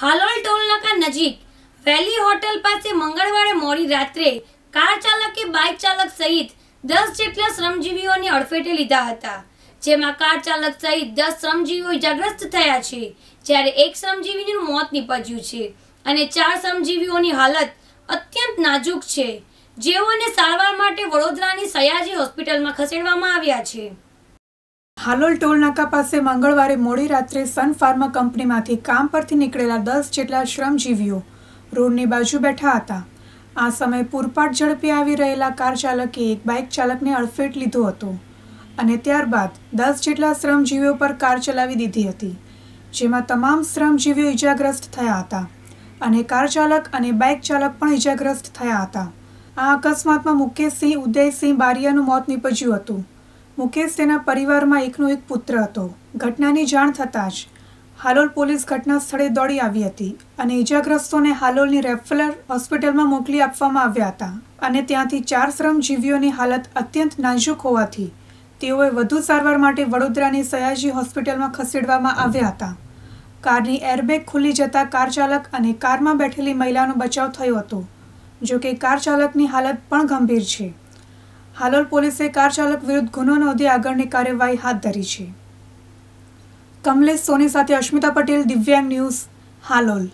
હાલોલ ટોલનાકા નજીક વેલી હોટલ પાસે મંગળવારે મોડી રાત્રે કાર ચાલકે બાઇક ચાલક સહિત દસ જેટલા શ્રમજીવીઓની અડફેટે લીધા હતા જેમાં કાર ચાલક સહિત દસ શ્રમજીવીઓ ઇજાગ્રસ્ત થયા છે જ્યારે એક શ્રમજીવીનું મોત નીપજ્યું છે અને ચાર શ્રમજીવીઓની હાલત અત્યંત નાજુક છે જેઓને સારવાર માટે વડોદરાની સયાજી હોસ્પિટલમાં ખસેડવામાં આવ્યા છે હાલોલ ટોલનાકા પાસે મંગળવારે મોડી રાત્રે સન ફાર્મા કંપનીમાંથી કામ પરથી નીકળેલા દસ જેટલા શ્રમજીવીઓ રોડની બાજુ બેઠા હતા આ સમયે પૂરપાટ ઝડપી આવી રહેલા કાર ચાલકે એક બાઇક ચાલકને અડફેટ લીધો હતો અને ત્યારબાદ દસ જેટલા શ્રમજીવીઓ પર કાર ચલાવી દીધી હતી જેમાં તમામ શ્રમજીવીઓ ઇજાગ્રસ્ત થયા હતા અને કાર ચાલક અને બાઇક ચાલક પણ ઇજાગ્રસ્ત થયા હતા આ અકસ્માતમાં મુકેશસિંહ ઉદયસિંહ બારિયાનું મોત નીપજ્યું હતું મુકેશ તેના પરિવારમાં એકનો એક પુત્ર હતો ઘટનાની જાણ થતાં જ હાલોલ પોલીસ ઘટના સ્થળે દોડી આવી હતી અને ઇજાગ્રસ્તોને હાલોલની રેફલર હોસ્પિટલમાં મોકલી આપવામાં આવ્યા હતા અને ત્યાંથી ચાર શ્રમજીવીઓની હાલત અત્યંત નાજુક હોવાથી તેઓએ વધુ સારવાર માટે વડોદરાની સયાજી હોસ્પિટલમાં ખસેડવામાં આવ્યા હતા કારની એરબેગ ખુલી જતા કાર ચાલક અને કારમાં બેઠેલી મહિલાનો બચાવ થયો હતો જો કે કાર ચાલકની હાલત પણ ગંભીર છે હાલોલ પોલીસે કાર ચાલક વિરુદ્ધ ગુનો નોંધી આગળની કાર્યવાહી હાથ ધરી છે કમલેશ સોની સાથે અશ્મિતા પટેલ દિવ્યાંગ ન્યૂઝ હાલોલ